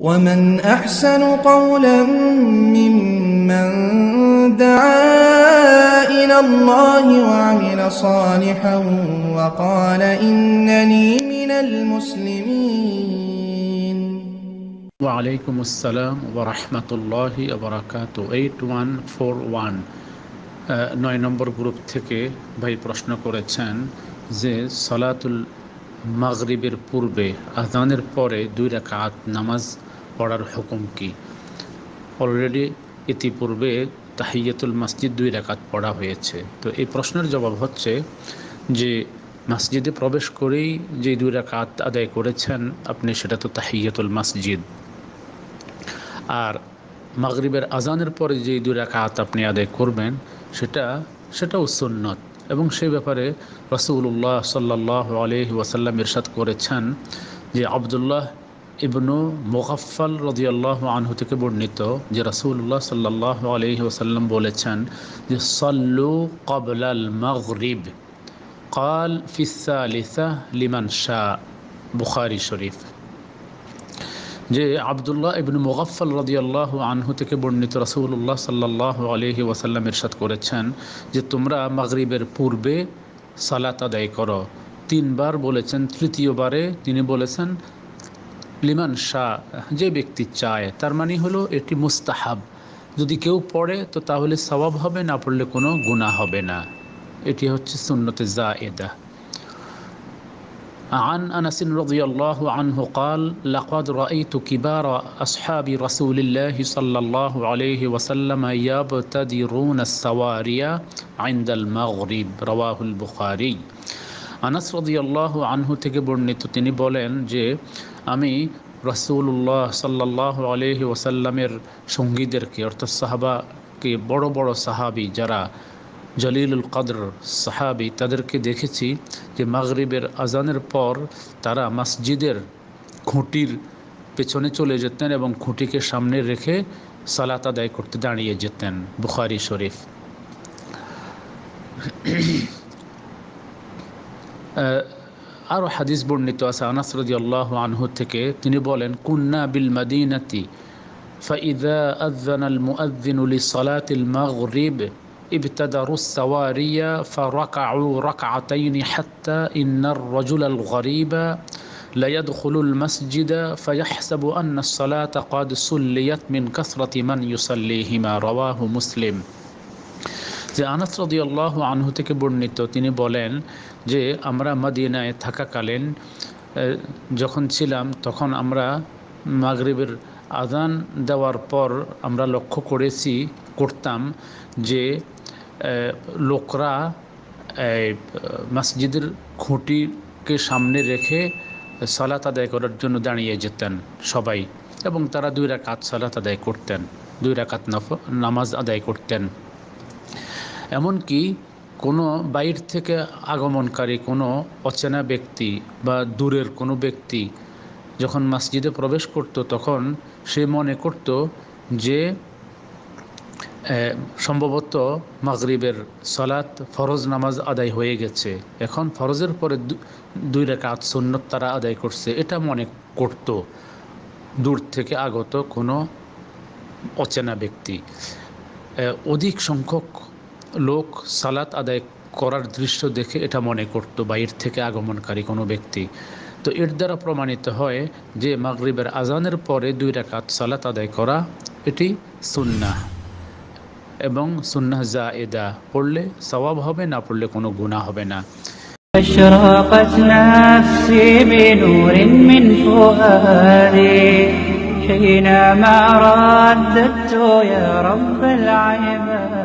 ومن أحسن قولا ممن دعا إلى الله وعمل صالحا وقال إنني من المسلمين وعليكم السلام ورحمة الله وبركاته 8141 নয় নম্বর গ্রুপ থেকে ভাই প্রশ্ন করেছেন যে সলাতুল মাগরিবের পূর্বে আজানের পরে দুই রাকাত নামাজ পড়ার হুকুম কি অলরেডি ইতিপূর্বে তাহিয়াতুল মসজিদ দুই রেখাত পড়া হয়েছে তো এই প্রশ্নের জবাব হচ্ছে যে মসজিদে প্রবেশ করেই যে দুই রেখাত আদায় করেছেন আপনি সেটা তো তাহিয়াতুল মসজিদ আর মাগরিবের আজানের পরে যে দুই রেখাত আপনি আদায় করবেন সেটা সেটাও সুন্নত এবং সেই ব্যাপারে রসুল্লাহ সাল্লাহ আলহি ওয়াসাল্লাম ইরশাদ করেছেন যে আবদুল্লাহ ইবনু মোকাফল রদিয়াল্লাহ আনহু থেকে বর্ণিত যে রাসুল্লাহ সাল্লাহ আলহি ওসাল্লাম বলেছেন যে সল্লু কবলাল মগরিব কাল ফিসা আলিসা লিমান শাহ বুখারি শরীফ যে আবদুল্লাহ ইবনু মোগাফল রদিয়াল্লাহ আনহু থেকে বর্ণিত রাসুল্লাহ সাল্লাহ আলহি ওসাল্লাম ইরশাদ করেছেন যে তোমরা মাগরিবের পূর্বে সালাত আদায় করো তিনবার বলেছেন তৃতীয়বারে তিনি বলেছেন লিমান শাহ যে ব্যক্তি চায় তার মানে হলো এটি মুস্তাহাব যদি কেউ পড়ে তো তাহলে সবাব হবে না পড়লে কোনো গুণা হবে না এটি হচ্ছে সুন্নতে জা এদা عن أنس رضي الله عنه قال لقد رأيت كبار أصحاب رسول الله صلى الله عليه وسلم يبتدرون السواري عند المغرب رواه البخاري আনাস রদিয়াল্লাহ আনহু থেকে বর্ণিত তিনি বলেন যে আমি রসুল্লাহ সাল্লাহ আলহি ওসাল্লামের সঙ্গীদেরকে অর্থাৎ সাহাবাকে বড় বড় সাহাবি যারা জলিলুল কাদর সাহাবি তাদেরকে দেখেছি যে মাগরিবের আজানের পর তারা মসজিদের খুঁটির পেছনে চলে যেতেন এবং খুঁটিকে সামনে রেখে সালাত আদায় করতে দাঁড়িয়ে যেতেন বুখারি শরীফ আরো হাদিস বর্ণিত আছে আনাস রাদিয়াল্লাহু আনহু থেকে তিনি বলেন কুন্না বিল মাদিনাতি فإذا أذن المؤذن لصلاة المغرب ابتدروا السواري فركعوا ركعتين حتى إن الرجل الغريب لا يدخل المسجد فيحسب أن الصلاة قد صليت من كثرة من يصليهما رواه مسلم যে আনাস রদিয়াল্লাহ আনহু থেকে বর্ণিত তিনি বলেন যে আমরা মাদিনায় থাকাকালীন যখন ছিলাম তখন আমরা মাগরিবের আজান দেওয়ার পর আমরা লক্ষ্য করেছি করতাম যে লোকরা মসজিদের খুঁটিকে সামনে রেখে সালাত আদায় করার জন্য দাঁড়িয়ে যেতেন সবাই এবং তারা দুই রাকাত সালাত আদায় করতেন দুই রাকাত নামাজ আদায় করতেন এমনকি কোনো বাইর থেকে আগমনকারী কোনো অচেনা ব্যক্তি বা দূরের কোনো ব্যক্তি যখন মসজিদে প্রবেশ করত তখন সে মনে করত যে সম্ভবত মাগরিবের সলাত ফরজ নামাজ আদায় হয়ে গেছে এখন ফরজের পরে দুই রেখাত সুন্নত তারা আদায় করছে এটা মনে করত দূর থেকে আগত কোনো অচেনা ব্যক্তি অধিক সংখ্যক লোক সালাত আদায় করার দৃশ্য দেখে এটা মনে করত বা এর থেকে আগমনকারী কোনো ব্যক্তি তো এর দ্বারা প্রমাণিত হয় যে মাগরিবের আজানের পরে দুই রাকাত সালাত আদায় করা এটি সুন্নাহ এবং সুন্নাহ যা এদা পড়লে স্বভাব হবে না পড়লে কোনো গুণা হবে না أشرقت نفسي بنور من فؤادي حينما رددت يا رب العباد